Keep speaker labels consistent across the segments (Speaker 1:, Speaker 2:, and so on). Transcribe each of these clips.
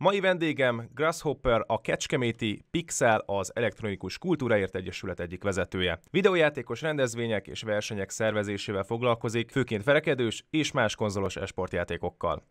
Speaker 1: Mai vendégem Grasshopper, a Kecskeméti Pixel, az Elektronikus Kultúraért Egyesület egyik vezetője. Videójátékos rendezvények és versenyek szervezésével foglalkozik, főként verekedős és más konzolos esportjátékokkal.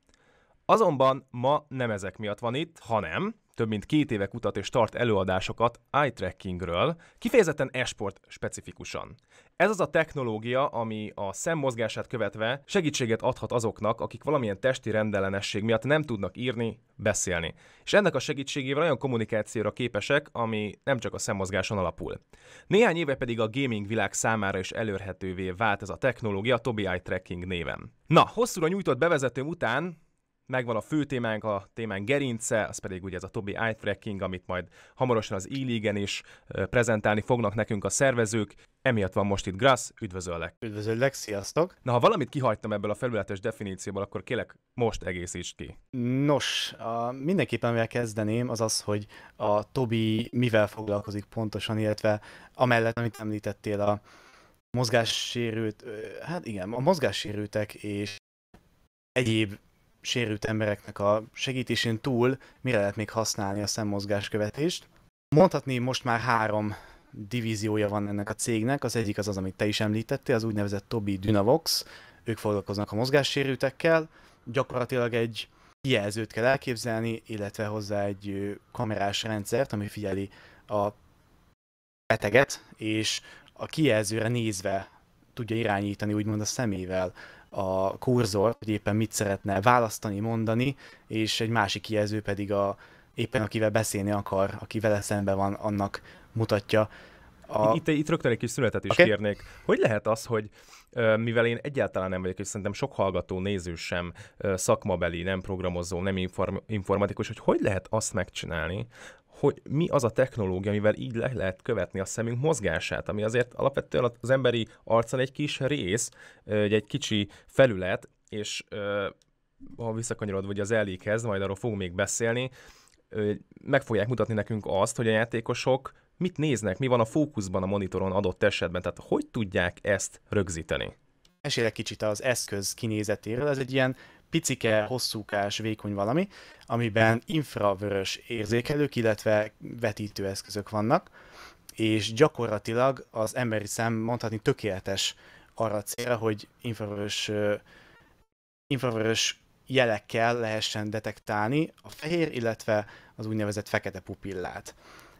Speaker 1: Azonban ma nem ezek miatt van itt, hanem több mint két éve kutat és tart előadásokat eye trackingről, kifejezetten esport specifikusan. Ez az a technológia, ami a szemmozgását követve segítséget adhat azoknak, akik valamilyen testi rendellenesség miatt nem tudnak írni, beszélni. És ennek a segítségével olyan kommunikációra képesek, ami nem csak a szemmozgáson alapul. Néhány éve pedig a gaming világ számára is elérhetővé vált ez a technológia Tobi Eye Tracking néven. Na, hosszúra nyújtott bevezetőm után megvan a fő témánk, a témánk gerince, az pedig ugye ez a Tobi Eye Tracking, amit majd hamarosan az e is prezentálni fognak nekünk a szervezők. Emiatt van most itt Grass, üdvözöllek. Üdvözöllek, sziasztok. Na, ha valamit kihagytam ebből a felületes definícióból, akkor
Speaker 2: kélek most egészíts ki. Nos, a, mindenképpen amivel kezdeném, az az, hogy a Tobi mivel foglalkozik pontosan, illetve amellett, amit említettél, a mozgássérült, hát igen, a mozgássérültek és egyéb sérült embereknek a segítésén túl mire lehet még használni a szemmozgás követést. Mondhatni most már három divíziója van ennek a cégnek, az egyik az az, amit te is említettél, az úgynevezett Tobi Dynavox, ők foglalkoznak a mozgássérültekkel, gyakorlatilag egy kijelzőt kell elképzelni, illetve hozzá egy kamerás rendszert, ami figyeli a beteget, és a kijelzőre nézve tudja irányítani úgymond a szemével a kurzor, hogy éppen mit szeretne választani, mondani, és egy másik kijelző pedig a, éppen akivel beszélni akar, aki vele szemben van, annak mutatja. A... Itt,
Speaker 1: itt rögtön egy kis szünetet is okay. kérnék. Hogy lehet az, hogy mivel én egyáltalán nem vagyok, és szerintem sok hallgató, néző sem szakmabeli, nem programozó, nem inform- informatikus, hogy hogy lehet azt megcsinálni, hogy mi az a technológia, amivel így le lehet követni a szemünk mozgását, ami azért alapvetően az emberi arcon egy kis rész, egy kicsi felület, és ha visszakanyarodva ugye az elékhez, majd arról fogunk még beszélni, meg fogják mutatni nekünk azt, hogy a játékosok mit néznek, mi van a fókuszban a monitoron adott esetben, tehát hogy tudják ezt rögzíteni?
Speaker 2: Mesélek kicsit az eszköz kinézetéről, ez egy ilyen picike, hosszúkás, vékony valami, amiben infravörös érzékelők, illetve vetítőeszközök vannak, és gyakorlatilag az emberi szem mondhatni tökéletes arra a célra, hogy infravörös, infravörös jelekkel lehessen detektálni a fehér, illetve az úgynevezett fekete pupillát.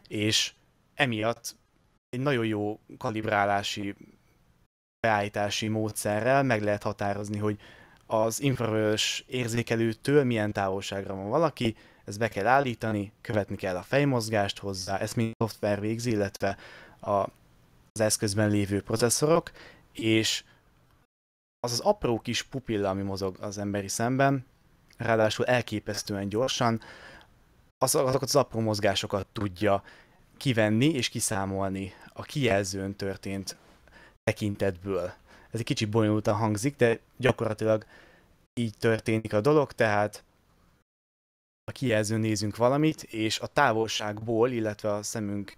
Speaker 2: És emiatt egy nagyon jó kalibrálási beállítási módszerrel meg lehet határozni, hogy az infravörös érzékelőtől milyen távolságra van valaki, ezt be kell állítani, követni kell a fejmozgást hozzá, ezt mind a szoftver végzi, illetve a, az eszközben lévő processzorok, és az az apró kis pupilla, ami mozog az emberi szemben, ráadásul elképesztően gyorsan, az, azokat az apró mozgásokat tudja kivenni és kiszámolni a kijelzőn történt tekintetből ez egy kicsit bonyolultan hangzik, de gyakorlatilag így történik a dolog, tehát a kijelzőn nézünk valamit, és a távolságból, illetve a szemünk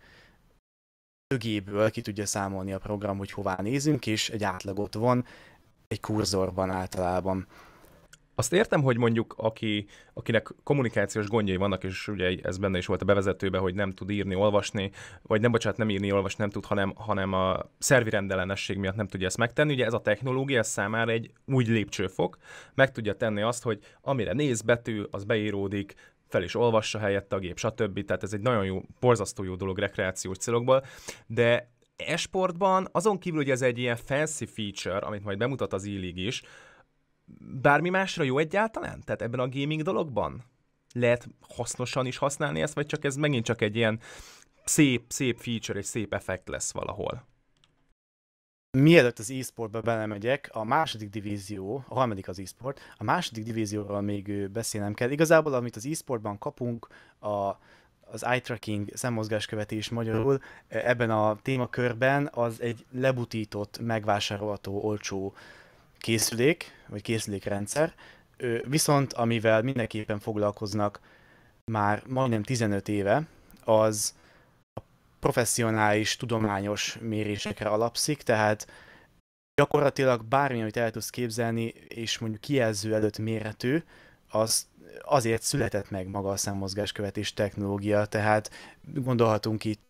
Speaker 2: ögéből ki tudja számolni a program, hogy hová nézünk, és egy átlagot van egy kurzorban általában.
Speaker 1: Azt értem, hogy mondjuk aki, akinek kommunikációs gondjai vannak, és ugye ez benne is volt a bevezetőben, hogy nem tud írni, olvasni, vagy nem, bocsánat, nem írni, olvasni nem tud, hanem, hanem a szervi rendellenesség miatt nem tudja ezt megtenni. Ugye ez a technológia számára egy új lépcsőfok, meg tudja tenni azt, hogy amire néz betű, az beíródik, fel is olvassa helyette a gép, stb. Tehát ez egy nagyon jó, borzasztó jó dolog rekreációs célokból, de esportban, azon kívül, hogy ez egy ilyen fancy feature, amit majd bemutat az e is, bármi másra jó egyáltalán? Tehát ebben a gaming dologban? Lehet hasznosan is használni ezt, vagy csak ez megint csak egy ilyen szép, szép feature, egy szép effekt lesz valahol?
Speaker 2: Mielőtt az e-sportba belemegyek, a második divízió, a harmadik az e-sport, a második divízióról még beszélnem kell. Igazából, amit az e-sportban kapunk, a, az eye tracking, szemmozgáskövetés magyarul e, ebben a témakörben az egy lebutított, megvásárolható, olcsó készülék, vagy készülékrendszer, viszont amivel mindenképpen foglalkoznak már majdnem 15 éve, az a professzionális, tudományos mérésekre alapszik, tehát gyakorlatilag bármi, amit el tudsz képzelni, és mondjuk kijelző előtt méretű, az azért született meg maga a számmozgáskövetés technológia, tehát gondolhatunk itt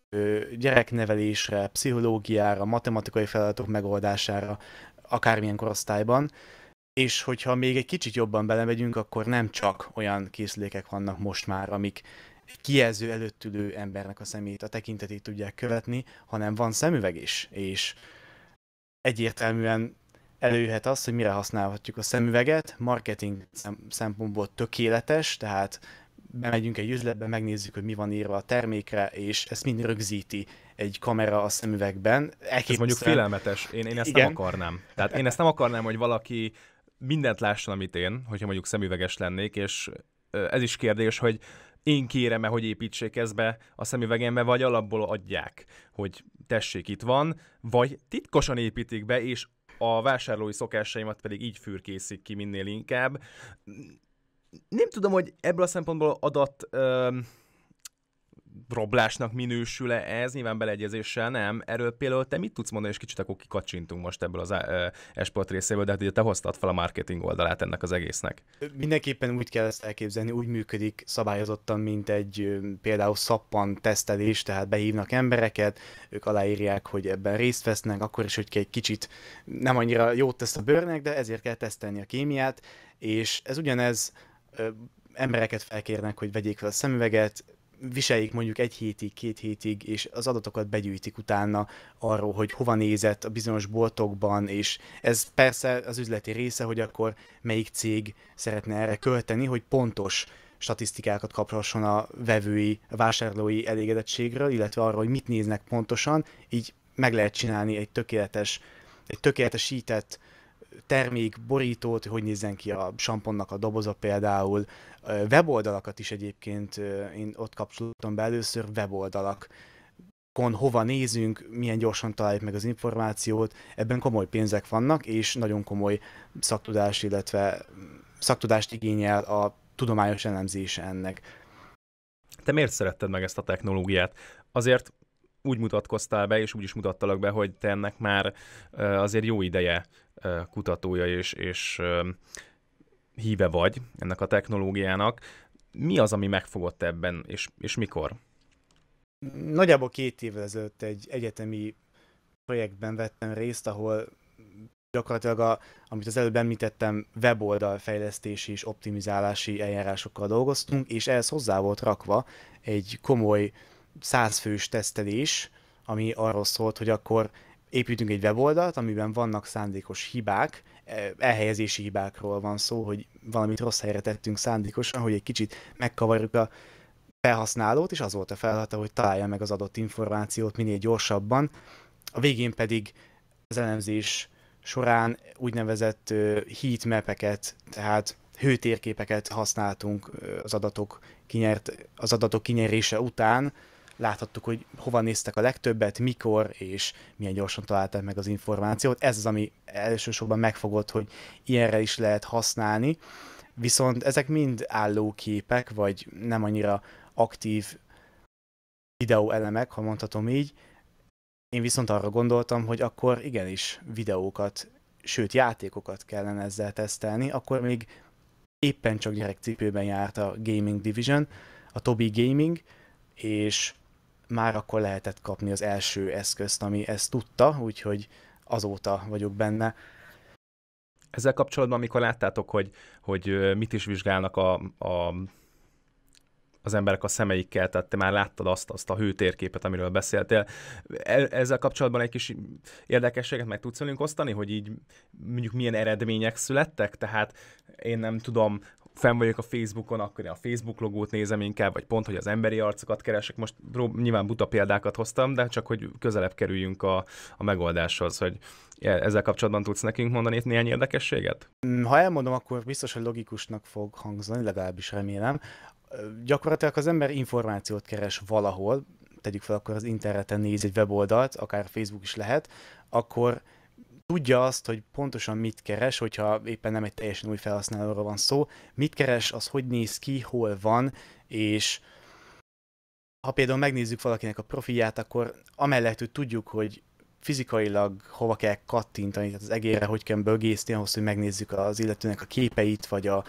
Speaker 2: gyereknevelésre, pszichológiára, matematikai feladatok megoldására, akármilyen korosztályban, és hogyha még egy kicsit jobban belemegyünk, akkor nem csak olyan készülékek vannak most már, amik kijelző előtt ülő embernek a szemét, a tekintetét tudják követni, hanem van szemüveg is, és egyértelműen előjöhet az, hogy mire használhatjuk a szemüveget. Marketing szempontból tökéletes, tehát bemegyünk egy üzletbe, megnézzük, hogy mi van írva a termékre, és ezt mind rögzíti egy kamera a szemüvegben. Elképzel... Hát ez mondjuk félelmetes, én, én ezt Igen. nem akarnám.
Speaker 1: Tehát én ezt nem akarnám, hogy valaki mindent lásson, amit én, hogyha mondjuk szemüveges lennék, és ez is kérdés, hogy én kérem-e, hogy építsék ezt be a szemüvegembe, vagy alapból adják, hogy tessék, itt van, vagy titkosan építik be, és a vásárlói szokásaimat pedig így fürkészik ki minél inkább. Nem tudom, hogy ebből a szempontból adat... Ö- roblásnak minősül-e ez, nyilván beleegyezéssel nem. Erről például te mit tudsz mondani, és kicsit akkor kikacsintunk most ebből az eh, eh, esport részéből, de hát ugye te hoztad fel a marketing oldalát ennek az egésznek.
Speaker 2: Mindenképpen úgy kell ezt elképzelni, úgy működik szabályozottan, mint egy például szappan tesztelés, tehát behívnak embereket, ők aláírják, hogy ebben részt vesznek, akkor is, hogy egy kicsit nem annyira jót tesz a bőrnek, de ezért kell tesztelni a kémiát, és ez ugyanez embereket felkérnek, hogy vegyék fel a szemüveget, viselik mondjuk egy hétig, két hétig, és az adatokat begyűjtik utána arról, hogy hova nézett a bizonyos boltokban, és ez persze az üzleti része, hogy akkor melyik cég szeretne erre költeni, hogy pontos statisztikákat kaphasson a vevői, a vásárlói elégedettségről, illetve arról, hogy mit néznek pontosan, így meg lehet csinálni egy tökéletes, egy tökéletesített termék borítót, hogy nézzen ki a samponnak a doboza például. Weboldalakat is egyébként én ott kapcsolódtam be először, weboldalak hova nézünk, milyen gyorsan találjuk meg az információt, ebben komoly pénzek vannak, és nagyon komoly szaktudás, illetve mm, szaktudást igényel a tudományos elemzése ennek.
Speaker 1: Te miért szeretted meg ezt a technológiát? Azért úgy mutatkoztál be, és úgy is mutattalak be, hogy te ennek már azért jó ideje kutatója és, és híve vagy ennek a technológiának. Mi az, ami megfogott ebben, és, és mikor?
Speaker 2: Nagyjából két évvel ezelőtt egy egyetemi projektben vettem részt, ahol gyakorlatilag, a, amit az előbb említettem, weboldal fejlesztési és optimizálási eljárásokkal dolgoztunk, és ehhez hozzá volt rakva egy komoly uh, százfős tesztelés, ami arról szólt, hogy akkor építünk egy weboldalt, amiben vannak szándékos hibák, e, elhelyezési hibákról van szó, hogy valamit rossz helyre tettünk szándékosan, hogy egy kicsit megkavarjuk a felhasználót, és az volt a feladata, hogy találja meg az adott információt minél gyorsabban. A végén pedig az elemzés során úgynevezett heatmapeket, tehát hőtérképeket használtunk az adatok, kinyert, az adatok kinyerése után, láthattuk, hogy hova néztek a legtöbbet, mikor, és milyen gyorsan találták meg az információt. Ez az, ami elsősorban megfogott, hogy ilyenre is lehet használni. Viszont ezek mind állóképek, vagy nem annyira aktív videóelemek, ha mondhatom így. Én viszont arra gondoltam, hogy akkor igenis videókat, sőt játékokat kellene ezzel tesztelni, akkor még éppen csak gyerekcipőben járt a Gaming Division, a Tobi Gaming, és már akkor lehetett kapni az első eszközt, ami ezt tudta, úgyhogy azóta vagyok benne. Ezzel kapcsolatban, amikor láttátok, hogy, hogy
Speaker 1: mit is vizsgálnak a, a, az emberek a szemeikkel, tehát te már láttad azt, azt a hőtérképet, amiről beszéltél. E, ezzel kapcsolatban egy kis érdekességet meg tudsz velünk osztani, hogy így mondjuk milyen eredmények születtek? Tehát én nem tudom, fenn vagyok a Facebookon, akkor én a Facebook logót nézem inkább, vagy pont, hogy az emberi arcokat keresek. Most prób- nyilván buta példákat hoztam, de csak, hogy közelebb kerüljünk a, a megoldáshoz, hogy e, ezzel kapcsolatban tudsz nekünk mondani néhány érdekességet?
Speaker 2: Mm, ha elmondom, akkor biztos, hogy logikusnak fog hangzani, legalábbis remélem. Gyakorlatilag az ember információt keres valahol, tegyük fel, akkor az interneten néz egy weboldalt, akár Facebook is lehet, akkor tudja azt, hogy pontosan mit keres, hogyha éppen nem egy teljesen új felhasználóról van szó, mit keres, az hogy néz ki, hol van, és ha például megnézzük valakinek a profilját, akkor amellett, hogy tudjuk, hogy fizikailag hova kell kattintani, tehát az egére, hogy kell bögészni ahhoz, hogy megnézzük az illetőnek a képeit, vagy a,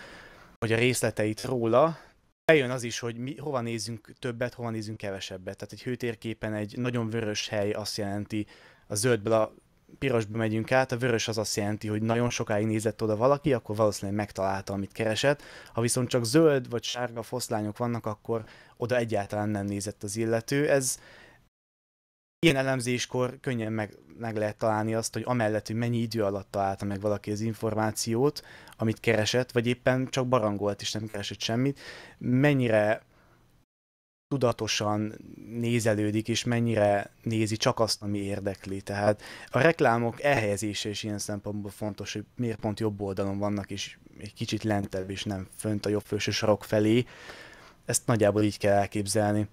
Speaker 2: vagy a részleteit róla, bejön az is, hogy mi, hova nézzünk többet, hova nézzünk kevesebbet. Tehát egy hőtérképen egy nagyon vörös hely azt jelenti, a zöldből a pirosba megyünk át, a vörös az azt jelenti, hogy nagyon sokáig nézett oda valaki, akkor valószínűleg megtalálta, amit keresett. Ha viszont csak zöld vagy sárga foszlányok vannak, akkor oda egyáltalán nem nézett az illető. Ez ilyen elemzéskor könnyen meg, meg lehet találni azt, hogy amellett, hogy mennyi idő alatt találta meg valaki az információt, amit keresett, vagy éppen csak barangolt és nem keresett semmit, mennyire tudatosan nézelődik, és mennyire nézi csak azt, ami érdekli. Tehát a reklámok elhelyezése is ilyen szempontból fontos, hogy miért pont jobb oldalon vannak, és egy kicsit lentebb, és nem fönt a jobb felső sarok felé. Ezt nagyjából így kell elképzelni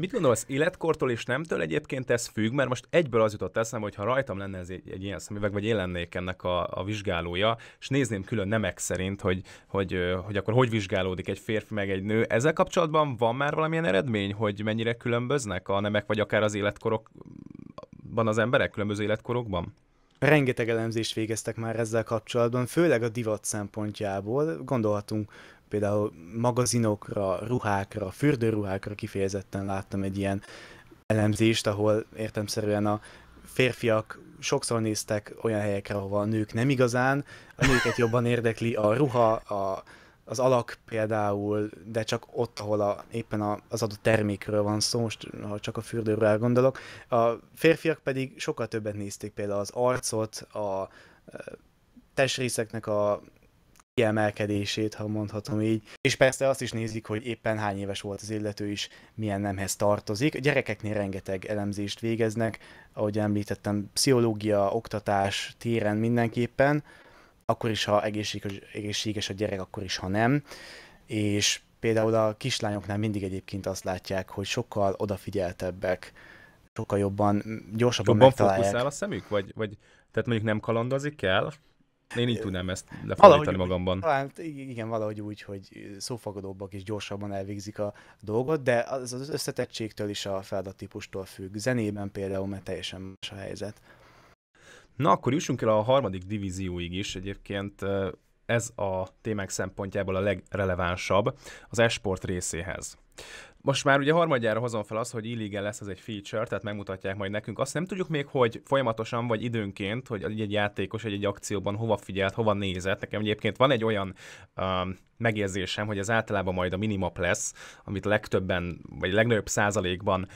Speaker 1: mit gondolsz, életkortól és nemtől egyébként ez függ, mert most egyből az jutott eszembe, hogy ha rajtam lenne ez egy, egy ilyen szemüveg, vagy én lennék ennek a, a vizsgálója, és nézném külön nemek szerint, hogy, hogy, hogy akkor hogy vizsgálódik egy férfi meg egy nő. Ezzel kapcsolatban van már valamilyen eredmény, hogy mennyire különböznek a nemek, vagy akár az életkorokban az emberek, különböző életkorokban?
Speaker 2: Rengeteg elemzést végeztek már ezzel kapcsolatban, főleg a divat szempontjából. Gondolhatunk például magazinokra, ruhákra, fürdőruhákra kifejezetten láttam egy ilyen elemzést, ahol értemszerűen a férfiak sokszor néztek olyan helyekre, ahova a nők nem igazán, a nőket jobban érdekli a ruha, a, az alak például, de csak ott, ahol a, éppen a, az adott termékről van szó, most ha csak a fürdőről gondolok. A férfiak pedig sokkal többet nézték például az arcot, a testrészeknek a kiemelkedését, ha mondhatom így. És persze azt is nézik, hogy éppen hány éves volt az illető is, milyen nemhez tartozik. A gyerekeknél rengeteg elemzést végeznek, ahogy említettem, pszichológia, oktatás téren mindenképpen, akkor is, ha egészséges, egészséges a gyerek, akkor is, ha nem. És például a kislányoknál mindig egyébként azt látják, hogy sokkal odafigyeltebbek, sokkal jobban, gyorsabban jobban megtalálják. Jobban
Speaker 1: fókuszál a szemük? Vagy, vagy tehát mondjuk nem kalandozik el, én így tudnám ezt lefordítani magamban.
Speaker 2: Talán igen, valahogy úgy, hogy szófagadóbbak és gyorsabban elvégzik a dolgot, de az, az összetettségtől is a feladattípustól függ. Zenében például, mert teljesen más a helyzet.
Speaker 1: Na, akkor jussunk el a harmadik divízióig is. Egyébként ez a témák szempontjából a legrelevánsabb az esport részéhez. Most már ugye harmadjára hozom fel az, hogy illegal lesz ez egy feature, tehát megmutatják majd nekünk. Azt nem tudjuk még, hogy folyamatosan vagy időnként, hogy egy, egy játékos egy, egy akcióban hova figyelt, hova nézett. Nekem egyébként van egy olyan um, megérzésem, hogy ez általában majd a minimap lesz, amit legtöbben, vagy legnagyobb százalékban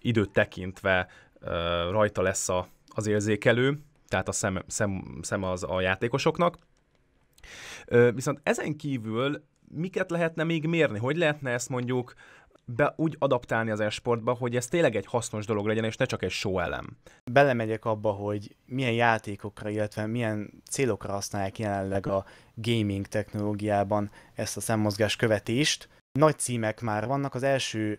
Speaker 1: időt tekintve uh, rajta lesz a, az érzékelő, tehát a szem, szem, szem az a játékosoknak. Uh, viszont ezen kívül miket lehetne még mérni? Hogy lehetne ezt mondjuk be, úgy adaptálni az esportba,
Speaker 2: hogy ez tényleg egy hasznos dolog legyen, és ne csak egy show elem. Belemegyek abba, hogy milyen játékokra, illetve milyen célokra használják jelenleg a gaming technológiában ezt a szemmozgás követést. Nagy címek már vannak, az első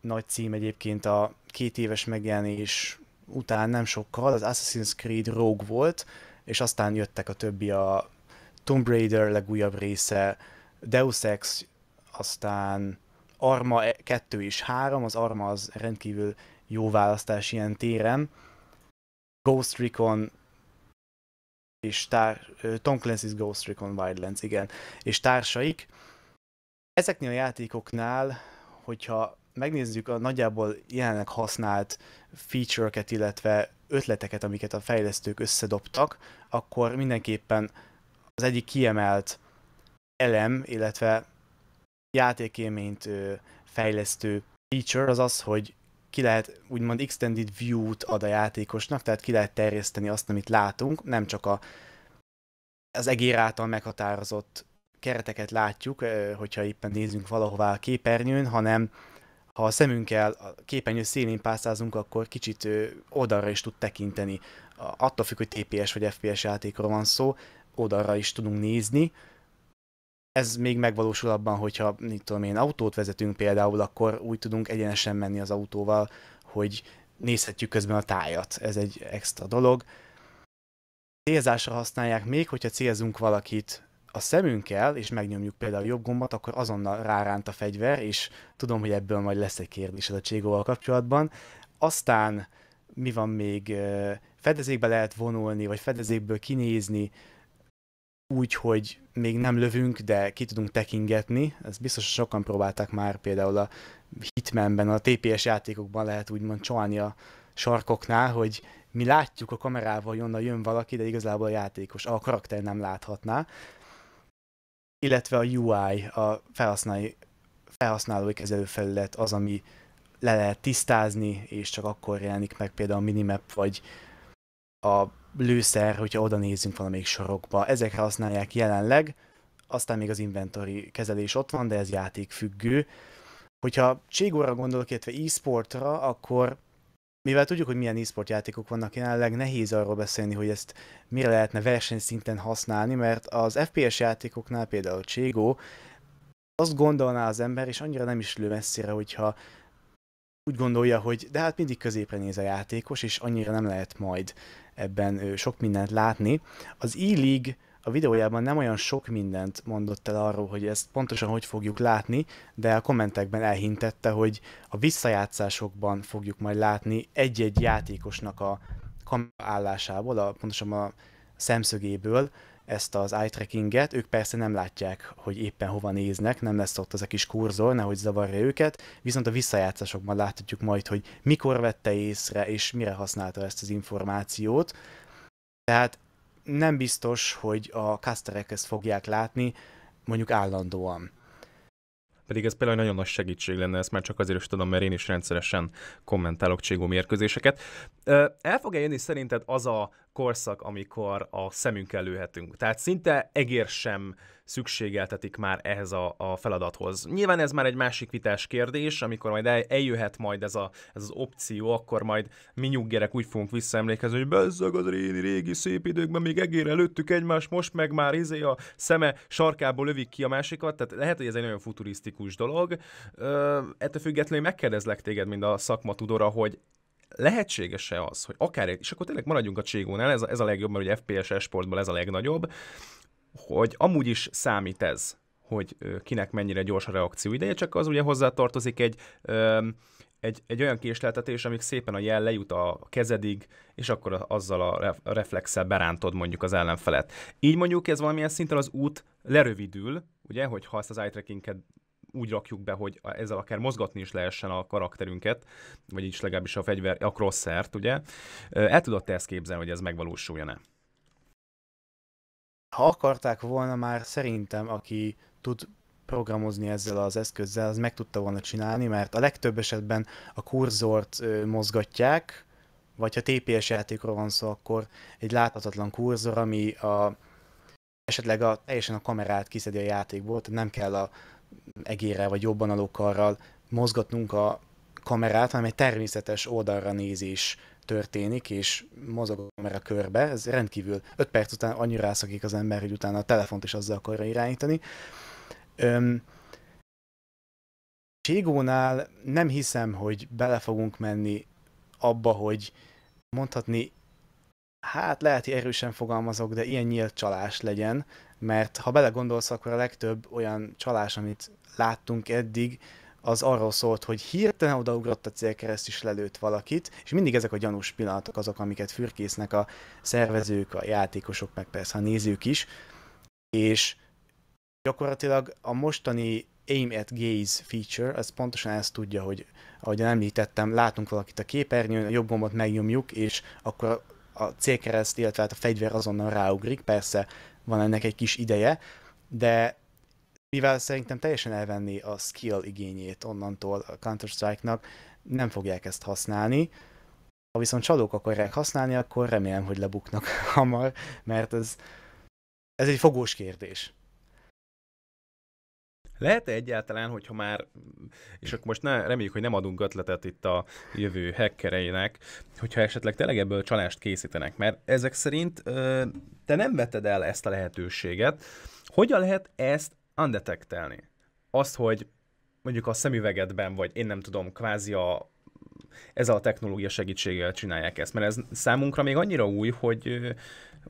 Speaker 2: nagy cím egyébként a két éves megjelenés után nem sokkal, az Assassin's Creed Rogue volt, és aztán jöttek a többi, a Tomb Raider legújabb része, Deus Ex, aztán Arma 2 e- és 3, az Arma az rendkívül jó választás ilyen téren. Ghost Recon és tár, Tom Clancy's Ghost Recon Wildlands, igen, és társaik. Ezeknél a játékoknál, hogyha megnézzük a nagyjából jelenleg használt feature illetve ötleteket, amiket a fejlesztők összedobtak, akkor mindenképpen az egyik kiemelt elem, illetve játékélményt fejlesztő feature az az, hogy ki lehet úgymond extended view-t ad a játékosnak, tehát ki lehet terjeszteni azt, amit látunk, nem csak a, az egér által meghatározott kereteket látjuk, hogyha éppen nézünk valahová a képernyőn, hanem ha a szemünkkel a képernyő szélén pásztázunk, akkor kicsit oldalra is tud tekinteni. Attól függ, hogy TPS vagy FPS játékról van szó, oldalra is tudunk nézni, ez még megvalósul abban, hogyha, mit tudom én, autót vezetünk például, akkor úgy tudunk egyenesen menni az autóval, hogy nézhetjük közben a tájat. Ez egy extra dolog. Célzásra használják még, hogyha célzunk valakit a szemünkkel, és megnyomjuk például a jobb gombot, akkor azonnal ráránt a fegyver, és tudom, hogy ebből majd lesz egy kérdés a Cségóval kapcsolatban. Aztán mi van még, fedezékbe lehet vonulni, vagy fedezékből kinézni, úgy, hogy még nem lövünk, de ki tudunk tekingetni. Ezt biztos sokan próbálták már például a Hitmanben, a TPS játékokban lehet úgymond csalni a sarkoknál, hogy mi látjuk a kamerával, onnan jön valaki, de igazából a játékos, a karakter nem láthatná. Illetve a UI, a felhasználói, felhasználói kezelőfelület az, ami le lehet tisztázni, és csak akkor jelenik meg például a minimap, vagy a lőszer, hogyha oda nézünk valamelyik sorokba. Ezekre használják jelenleg, aztán még az inventory kezelés ott van, de ez játék függő. Hogyha Cségóra gondolok, illetve e-sportra, akkor mivel tudjuk, hogy milyen e-sport játékok vannak jelenleg, nehéz arról beszélni, hogy ezt mire lehetne versenyszinten használni, mert az FPS játékoknál például Cségó, azt gondolná az ember, és annyira nem is lő messzire, hogyha úgy gondolja, hogy de hát mindig középre néz a játékos, és annyira nem lehet majd ebben sok mindent látni. Az E-League a videójában nem olyan sok mindent mondott el arról, hogy ezt pontosan hogy fogjuk látni, de a kommentekben elhintette, hogy a visszajátszásokban fogjuk majd látni egy-egy játékosnak a kamera állásából, a, pontosan a szemszögéből, ezt az eye trackinget, ők persze nem látják, hogy éppen hova néznek, nem lesz ott az a kis kurzor, nehogy zavarja őket, viszont a visszajátszásokban láthatjuk majd, hogy mikor vette észre, és mire használta ezt az információt. Tehát nem biztos, hogy a casterek ezt fogják látni, mondjuk állandóan.
Speaker 1: Pedig ez például nagyon nagy segítség lenne, ezt már csak azért is tudom, mert én is rendszeresen kommentálok Cségó mérkőzéseket. El fog jönni szerinted az a korszak, amikor a szemünk előhetünk? Tehát szinte egér sem uh, szükségeltetik már ehhez a, a feladathoz. Nyilván ez már egy másik vitás kérdés, amikor majd el, eljöhet majd ez, a, ez az opció, akkor majd mi nyuggerek úgy fogunk visszaemlékezni, hogy bezzeg az régi, régi szép időkben még egére lőttük egymást, most meg már izé a szeme sarkából lövik ki a másikat, tehát lehet, hogy ez egy nagyon futurisztikus dolog. Ö, ettől függetlenül megkérdezlek téged, mind a szakma tudora, hogy lehetséges-e az, hogy akár, és akkor tényleg maradjunk a Cségónál, ez a, ez a legjobb, mert ugye FPS-es sportból ez a legnagyobb, hogy amúgy is számít ez, hogy kinek mennyire gyors a ideje, csak az ugye hozzátartozik egy, egy, egy olyan késleltetés, amik szépen a jel lejut a kezedig, és akkor azzal a reflexzel berántod mondjuk az ellenfelet. Így mondjuk ez valamilyen szinten az út lerövidül, ugye, hogy ha ezt az eye trackinget úgy rakjuk be, hogy ezzel akár mozgatni is lehessen a karakterünket, vagy is legalábbis a fegyver, a crossert, ugye. El tudod te ezt képzelni, hogy ez megvalósuljon-e?
Speaker 2: ha akarták volna már szerintem, aki tud programozni ezzel az eszközzel, az meg tudta volna csinálni, mert a legtöbb esetben a kurzort mozgatják, vagy ha TPS játékról van szó, akkor egy láthatatlan kurzor, ami a, esetleg a, teljesen a kamerát kiszedi a játékból, tehát nem kell a egérrel vagy jobban alókarral mozgatnunk a kamerát, hanem egy természetes oldalra nézés történik, és mozog a kamera körbe, ez rendkívül 5 perc után annyira rászakik az ember, hogy utána a telefont is azzal akarja irányítani. Öm, Ségónál nem hiszem, hogy bele fogunk menni abba, hogy mondhatni, hát lehet, hogy erősen fogalmazok, de ilyen nyílt csalás legyen, mert ha belegondolsz, akkor a legtöbb olyan csalás, amit láttunk eddig, az arról szólt, hogy hirtelen odaugrott a célkereszt is lelőtt valakit, és mindig ezek a gyanús pillanatok azok, amiket fürkésznek a szervezők, a játékosok, meg persze a nézők is, és gyakorlatilag a mostani aim at gaze feature, az pontosan ezt tudja, hogy ahogy említettem, látunk valakit a képernyőn, a jobb gombot megnyomjuk, és akkor a célkereszt, illetve hát a fegyver azonnal ráugrik, persze van ennek egy kis ideje, de mivel szerintem teljesen elvenni a skill igényét onnantól a Counter-Strike-nak, nem fogják ezt használni. Ha viszont csalók akarják használni, akkor remélem, hogy lebuknak hamar, mert ez, ez egy fogós kérdés.
Speaker 1: Lehet-e egyáltalán, hogyha már, és akkor most ne, reméljük, hogy nem adunk ötletet itt a jövő hackereinek, hogyha esetleg tényleg ebből csalást készítenek, mert ezek szerint te nem veted el ezt a lehetőséget, hogyan lehet ezt undetektelni. Azt, hogy mondjuk a szemüvegedben, vagy én nem tudom, kvázi a, ez a technológia segítségével csinálják ezt, mert ez számunkra még annyira új, hogy,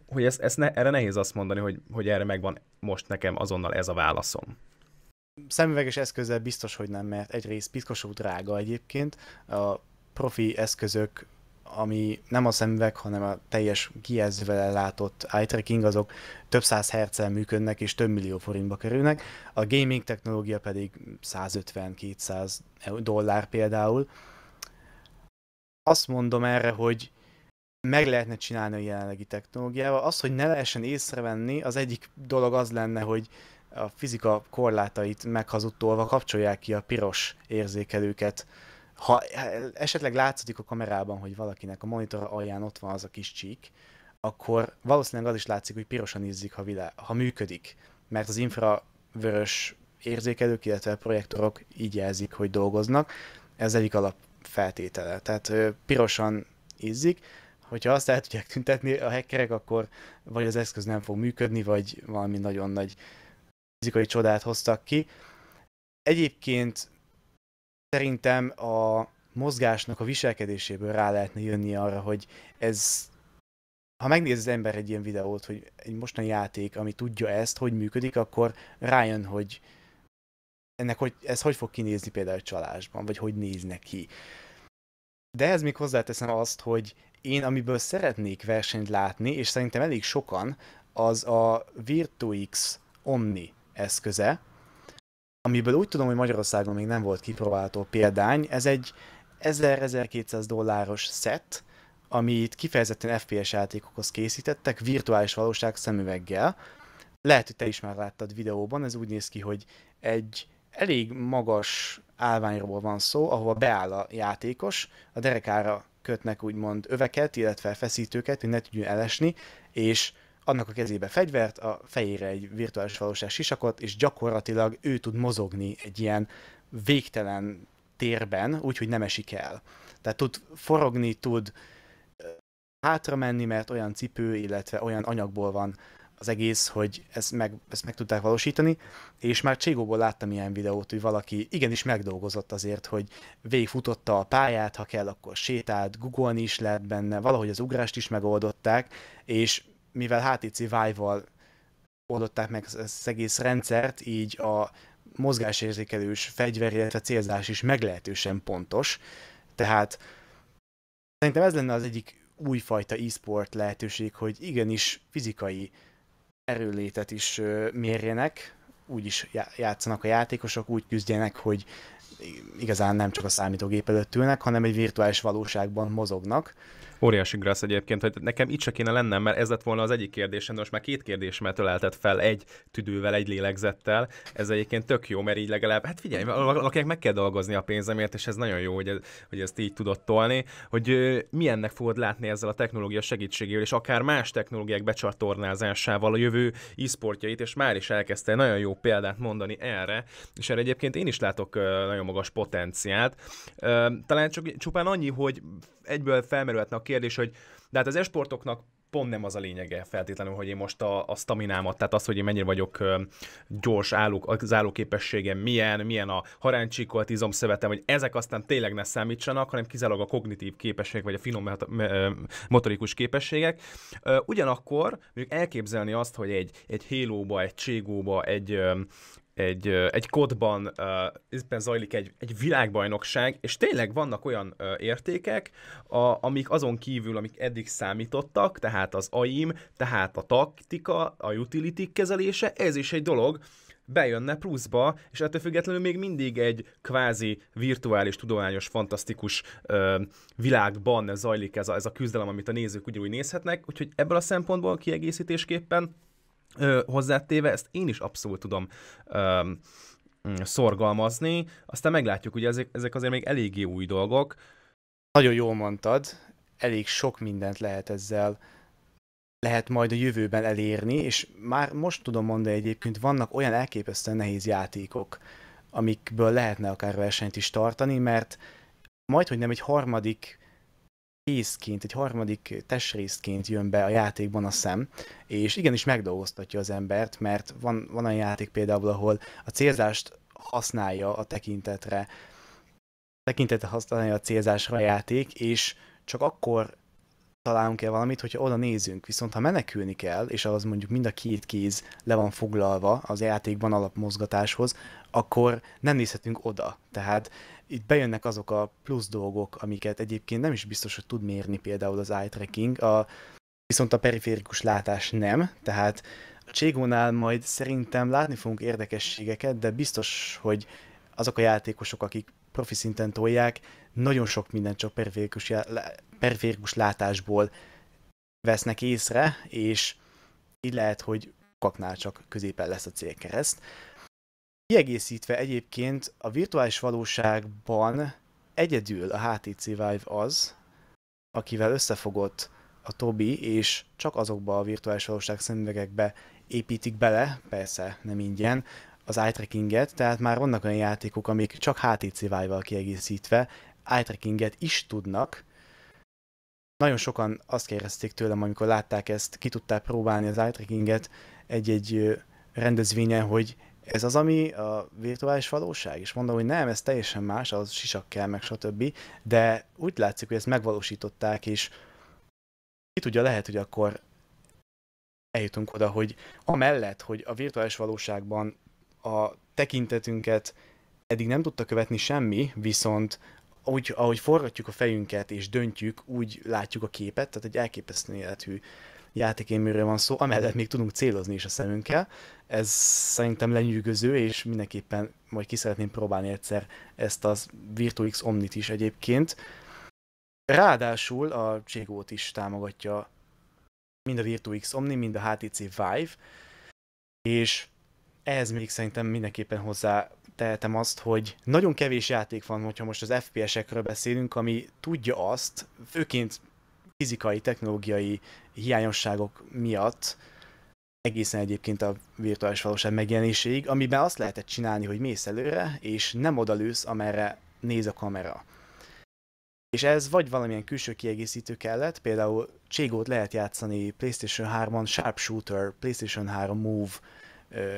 Speaker 1: hogy ez, ez ne, erre nehéz azt mondani, hogy, hogy erre megvan most nekem azonnal ez a válaszom.
Speaker 2: Szemüveges eszközzel biztos, hogy nem, mert egyrészt piszkosú drága egyébként, a profi eszközök ami nem a szemüveg, hanem a teljes kijelzővel ellátott eye tracking, azok több száz herccel működnek és több millió forintba kerülnek, a gaming technológia pedig 150-200 dollár például. Azt mondom erre, hogy meg lehetne csinálni a jelenlegi technológiával. Az, hogy ne lehessen észrevenni, az egyik dolog az lenne, hogy a fizika korlátait meghazudtolva kapcsolják ki a piros érzékelőket ha eh, esetleg látszik a kamerában, hogy valakinek a monitor alján ott van az a kis csík, akkor valószínűleg az is látszik, hogy pirosan ízzik, ha, vilá, ha működik. Mert az infravörös érzékelők, illetve a projektorok így jelzik, hogy dolgoznak. Ez egyik alapfeltétele. Tehát pirosan ízzik. hogyha azt el tudják tüntetni a hackerek, akkor vagy az eszköz nem fog működni, vagy valami nagyon nagy fizikai csodát hoztak ki. Egyébként szerintem a mozgásnak a viselkedéséből rá lehetne jönni arra, hogy ez ha megnéz az ember egy ilyen videót, hogy egy mostani játék, ami tudja ezt, hogy működik, akkor rájön, hogy ennek hogy, ez hogy fog kinézni például egy csalásban, vagy hogy néznek ki. De ez még hozzáteszem azt, hogy én amiből szeretnék versenyt látni, és szerintem elég sokan, az a Virtuix Omni eszköze, amiből úgy tudom, hogy Magyarországon még nem volt kipróbálható példány, ez egy 1000-1200 dolláros set, amit kifejezetten FPS játékokhoz készítettek, virtuális valóság szemüveggel. Lehet, hogy te is már láttad videóban, ez úgy néz ki, hogy egy elég magas állványról van szó, ahova beáll a játékos, a derekára kötnek úgymond öveket, illetve feszítőket, hogy ne tudjon elesni, és annak a kezébe fegyvert, a fejére egy virtuális valóság sisakot, és gyakorlatilag ő tud mozogni egy ilyen végtelen térben, úgyhogy nem esik el. Tehát tud forogni, tud hátra menni, mert olyan cipő, illetve olyan anyagból van az egész, hogy ezt meg, ezt meg tudták valósítani, és már Cségóból láttam ilyen videót, hogy valaki igenis megdolgozott azért, hogy végigfutotta a pályát, ha kell, akkor sétált, googolni is lehet benne, valahogy az ugrást is megoldották, és mivel HTC Vive-val oldották meg az egész rendszert, így a mozgásérzékelős fegyver, illetve célzás is meglehetősen pontos. Tehát szerintem ez lenne az egyik újfajta e-sport lehetőség, hogy igenis fizikai erőlétet is mérjenek, úgy is játszanak a játékosok, úgy küzdjenek, hogy igazán nem csak a számítógép előtt ülnek, hanem egy virtuális valóságban mozognak.
Speaker 1: Óriási grassz egyébként, hogy nekem itt se kéne lennem, mert ez lett volna az egyik kérdésem, de most már két kérdésemet öleltett fel egy tüdővel, egy lélegzettel. Ez egyébként tök jó, mert így legalább, hát figyelj, valakinek meg kell dolgozni a pénzemért, és ez nagyon jó, hogy, ez, hogy ezt így tudott tolni, hogy milyennek fogod látni ezzel a technológia segítségével, és akár más technológiák becsatornázásával a jövő e-sportjait, és már is elkezdte nagyon jó példát mondani erre, és erre egyébként én is látok nagyon magas potenciált. Talán csak csupán annyi, hogy egyből felmerülhetne a kérdés, hogy de hát az esportoknak pont nem az a lényege feltétlenül, hogy én most a, a staminámat, tehát az, hogy én mennyire vagyok ö, gyors, álló, az állóképességem milyen, milyen a haráncsíkolt izomszövetem, hogy ezek aztán tényleg ne számítsanak, hanem kizárólag a kognitív képességek, vagy a finom motorikus képességek. Ö, ugyanakkor mondjuk elképzelni azt, hogy egy, egy hélóba, egy cségóba, egy, ö, egy, egy kodban uh, zajlik egy, egy világbajnokság, és tényleg vannak olyan értékek, a, amik azon kívül, amik eddig számítottak, tehát az AIM, tehát a taktika, a utility kezelése, ez is egy dolog, bejönne pluszba, és ettől függetlenül még mindig egy kvázi virtuális, tudományos, fantasztikus ö, világban zajlik ez a, ez a küzdelem, amit a nézők ugyanúgy nézhetnek, úgyhogy ebből a szempontból kiegészítésképpen Ö, hozzátéve ezt én is abszolút tudom ö, mm, szorgalmazni, aztán meglátjuk, ugye ezek, ezek azért még eléggé új dolgok.
Speaker 2: Nagyon jól mondtad, elég sok mindent lehet ezzel lehet majd a jövőben elérni, és már most tudom mondani egyébként, vannak olyan elképesztően nehéz játékok, amikből lehetne akár versenyt is tartani, mert majd, hogy nem egy harmadik készként, egy harmadik testrészként jön be a játékban a szem, és igenis megdolgoztatja az embert, mert van, van olyan játék például, ahol a célzást használja a tekintetre, tekintetet használja a célzásra a játék, és csak akkor találunk el valamit, hogyha oda nézünk. Viszont ha menekülni kell, és az mondjuk mind a két kéz le van foglalva az játékban alapmozgatáshoz, akkor nem nézhetünk oda. Tehát itt bejönnek azok a plusz dolgok, amiket egyébként nem is biztos, hogy tud mérni például az eye tracking, a, viszont a periférikus látás nem, tehát a Cségónál majd szerintem látni fogunk érdekességeket, de biztos, hogy azok a játékosok, akik profi szinten tolják, nagyon sok mindent csak periférikus, periférikus látásból vesznek észre, és így lehet, hogy kaknál csak középen lesz a célkereszt. Kiegészítve egyébként a virtuális valóságban egyedül a HTC Vive az, akivel összefogott a Tobi, és csak azokba a virtuális valóság szemüvegekbe építik bele, persze nem ingyen, az eye trackinget, tehát már vannak olyan játékok, amik csak HTC Vive-val kiegészítve eye trackinget is tudnak. Nagyon sokan azt kérdezték tőlem, amikor látták ezt, ki tudták próbálni az eye trackinget egy-egy rendezvényen, hogy ez az, ami a virtuális valóság? És mondom, hogy nem, ez teljesen más, az sisak kell, meg stb. De úgy látszik, hogy ezt megvalósították, és ki tudja, lehet, hogy akkor eljutunk oda, hogy amellett, hogy a virtuális valóságban a tekintetünket eddig nem tudta követni semmi, viszont úgy, ahogy forgatjuk a fejünket és döntjük, úgy látjuk a képet, tehát egy elképesztő életű játékéműről van szó, amellett még tudunk célozni is a szemünkkel. Ez szerintem lenyűgöző, és mindenképpen majd ki szeretném próbálni egyszer ezt az VirtuX Omnit is egyébként. Ráadásul a Cségót is támogatja mind a VirtuX Omni, mind a HTC Vive, és ehhez még szerintem mindenképpen hozzá tehetem azt, hogy nagyon kevés játék van, hogyha most az FPS-ekről beszélünk, ami tudja azt, főként fizikai, technológiai hiányosságok miatt egészen egyébként a virtuális valóság megjelenéséig, amiben azt lehetett csinálni, hogy mész előre, és nem odalősz, amerre néz a kamera. És ez vagy valamilyen külső kiegészítő kellett, például Cségót lehet játszani PlayStation 3-on Sharpshooter, PlayStation 3 Move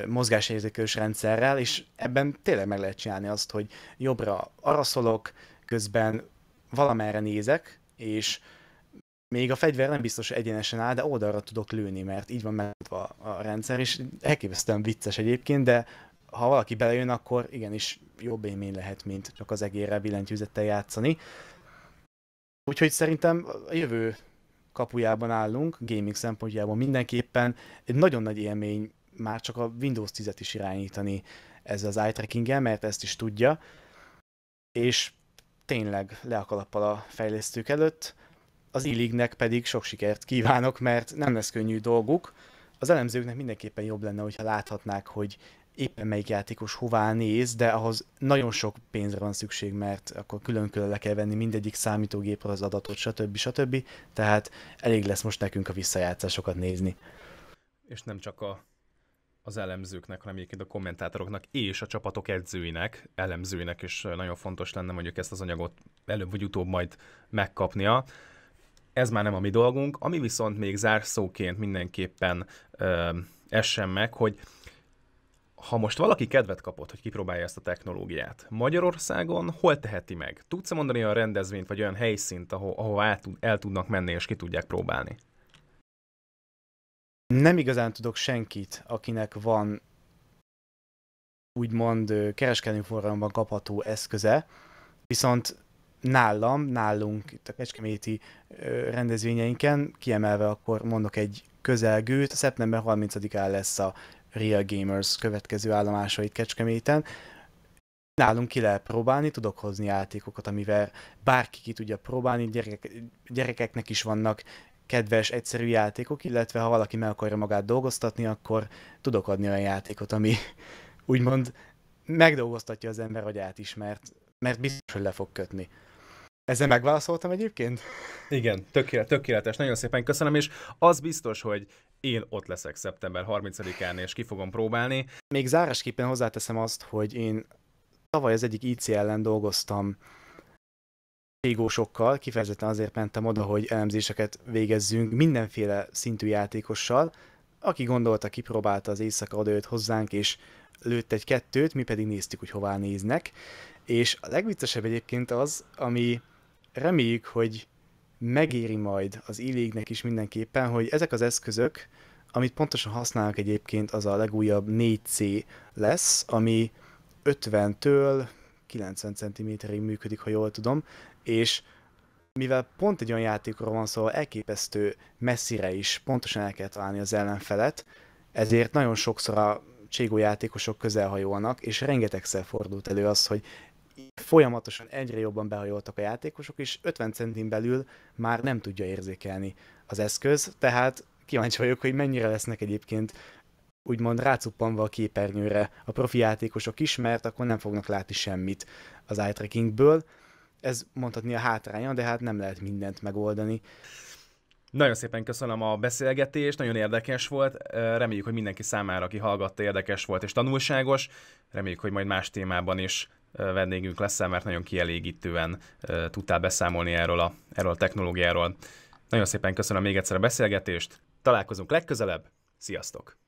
Speaker 2: mozgásérzékelős rendszerrel, és ebben tényleg meg lehet csinálni azt, hogy jobbra araszolok, közben valamerre nézek, és még a fegyver nem biztos egyenesen áll, de oldalra tudok lőni, mert így van megadva a rendszer, és elképesztően vicces egyébként, de ha valaki belejön, akkor igenis jobb élmény lehet, mint csak az egérrel billentyűzettel játszani. Úgyhogy szerintem a jövő kapujában állunk, gaming szempontjából mindenképpen egy nagyon nagy élmény már csak a Windows 10-et is irányítani ezzel az eye tracking mert ezt is tudja, és tényleg le a kalappal a fejlesztők előtt az Illignek pedig sok sikert kívánok, mert nem lesz könnyű dolguk. Az elemzőknek mindenképpen jobb lenne, hogyha láthatnák, hogy éppen melyik játékos hová néz, de ahhoz nagyon sok pénzre van szükség, mert akkor külön-külön le kell venni mindegyik számítógépről az adatot, stb. stb. Tehát elég lesz most nekünk a visszajátszásokat nézni.
Speaker 1: És nem csak a, az elemzőknek, hanem egyébként a kommentátoroknak és a csapatok edzőinek, elemzőinek, is nagyon fontos lenne mondjuk ezt az anyagot előbb vagy utóbb majd megkapnia ez már nem a mi dolgunk. Ami viszont még zárszóként mindenképpen ö, essen meg, hogy ha most valaki kedvet kapott, hogy kipróbálja ezt a technológiát, Magyarországon hol teheti meg? Tudsz mondani olyan rendezvényt, vagy olyan helyszínt, ahol, ahol el, tud, el tudnak menni és ki tudják próbálni?
Speaker 2: Nem igazán tudok senkit, akinek van úgymond kereskedő forgalomban kapható eszköze, viszont nálam, nálunk itt a Kecskeméti rendezvényeinken, kiemelve akkor mondok egy közelgőt, A szeptember 30-án lesz a Real Gamers következő állomása itt Kecskeméten. Nálunk ki lehet próbálni, tudok hozni játékokat, amivel bárki ki tudja próbálni, gyerekek, gyerekeknek is vannak kedves, egyszerű játékok, illetve ha valaki meg akarja magát dolgoztatni, akkor tudok adni olyan játékot, ami úgymond megdolgoztatja az ember agyát is, mert, mert biztos, hogy le fog kötni. Ezzel
Speaker 1: megválaszoltam egyébként? Igen, tökéletes, tökéletes, nagyon szépen köszönöm, és az biztos, hogy én ott leszek szeptember 30-án, és ki fogom próbálni. Még zárásképpen hozzáteszem
Speaker 2: azt, hogy én tavaly az egyik ic ellen dolgoztam régósokkal, kifejezetten azért mentem oda, hogy elemzéseket végezzünk mindenféle szintű játékossal, aki gondolta, kipróbálta az éjszaka odajött hozzánk, és lőtt egy kettőt, mi pedig néztük, hogy hová néznek. És a legviccesebb egyébként az, ami reméljük, hogy megéri majd az illégnek is mindenképpen, hogy ezek az eszközök, amit pontosan használnak egyébként, az a legújabb 4C lesz, ami 50-től 90 cm-ig működik, ha jól tudom, és mivel pont egy olyan játékról van szó, szóval elképesztő messzire is pontosan el kell találni az ellenfelet, ezért nagyon sokszor a cségó játékosok közelhajolnak, és rengetegszer fordult elő az, hogy folyamatosan egyre jobban behajoltak a játékosok, és 50 centin belül már nem tudja érzékelni az eszköz, tehát kíváncsi vagyok, hogy mennyire lesznek egyébként úgymond rácuppanva a képernyőre a profi játékosok is, mert akkor nem fognak látni semmit az eye trackingből. Ez mondhatni a hátránya, de hát nem lehet mindent megoldani.
Speaker 1: Nagyon szépen köszönöm a beszélgetést, nagyon érdekes volt. Reméljük, hogy mindenki számára, aki hallgatta, érdekes volt és tanulságos. Reméljük, hogy majd más témában is vendégünk leszel, mert nagyon kielégítően tudtál beszámolni erről a, erről a technológiáról. Nagyon szépen köszönöm még egyszer a beszélgetést, találkozunk legközelebb, sziasztok!